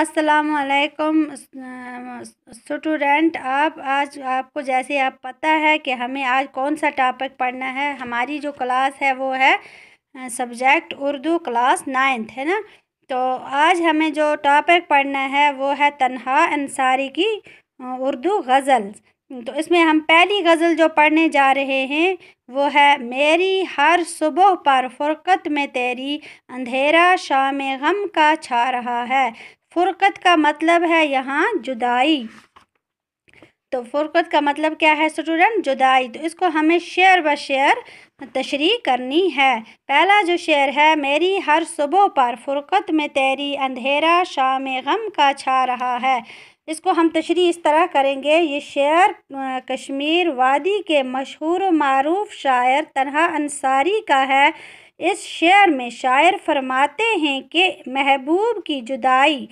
असलकम स्टूडेंट आप आज आपको जैसे आप पता है कि हमें आज कौन सा टॉपिक पढ़ना है हमारी जो क्लास है वो है सब्जेक्ट उर्दू क्लास नाइन्थ है ना तो आज हमें जो टॉपिक पढ़ना है वो है तनहा अंसारी की उर्दू गज़ल तो इसमें हम पहली गज़ल जो पढ़ने जा रहे हैं वो है मेरी हर सुबह पर फ़ुरकत में तेरी अंधेरा शाम गम का छा रहा है फ़ुरकत का मतलब है यहाँ जुदाई तो फ़ुरकत का मतलब क्या है स्टूडेंट जुदाई तो इसको हमें शेयर ब शेयर तशरी करनी है पहला जो शेर है मेरी हर सुबह पर फ़ुरकत में तेरी अंधेरा शाम गम का छा रहा है इसको हम तशरी इस तरह करेंगे ये शेर कश्मीर वादी के मशहूर मरूफ शायर तनहा अंसारी का है इस शेर में शायर फरमाते हैं कि महबूब की जुदाई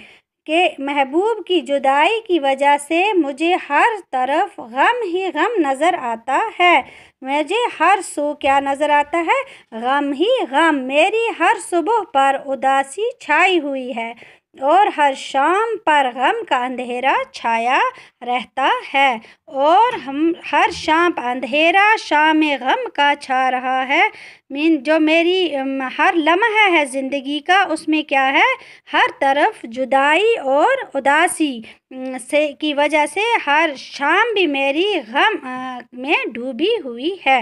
के महबूब की जुदाई की वजह से मुझे हर तरफ गम ही गम नज़र आता है मुझे हर सो क्या नज़र आता है गम ही गम मेरी हर सुबह पर उदासी छाई हुई है और हर शाम पर गम का अंधेरा छाया रहता है और हम हर शाम अंधेरा शाम गम का छा रहा है मीन जो मेरी हर लम्हा है ज़िंदगी का उसमें क्या है हर तरफ जुदाई और उदासी से की वजह से हर शाम भी मेरी गम में डूबी हुई है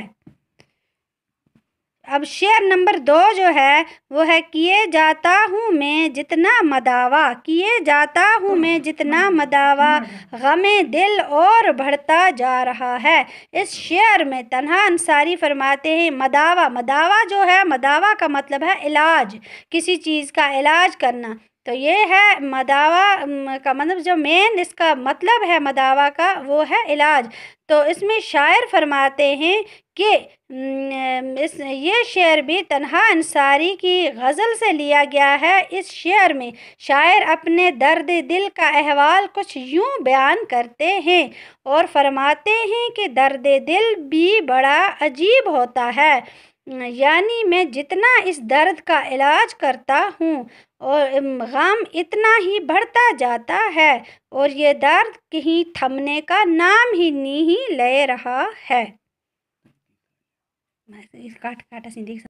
अब शेर नंबर दो जो है वो है किए जाता हूँ मैं जितना मदावा किए जाता हूँ मैं जितना मदावा गम दिल और बढ़ता जा रहा है इस शेर में तनहा अंसारी फरमाते हैं मदावा मदावा जो है मदावा का मतलब है इलाज किसी चीज़ का इलाज करना तो ये है मदावा का मतलब जो मेन इसका मतलब है मदावा का वो है इलाज तो इसमें शायर फरमाते हैं कि इस ये शेर भी तनहा अंसारी की गज़ल से लिया गया है इस शेर में शायर अपने दर्द दिल का अहवाल कुछ यूँ बयान करते हैं और फरमाते हैं कि दर्द दिल भी बड़ा अजीब होता है यानी मैं जितना इस दर्द का इलाज करता हूँ और गम इतना ही बढ़ता जाता है और ये दर्द कहीं थमने का नाम ही नहीं ले रहा है काट तो काट देख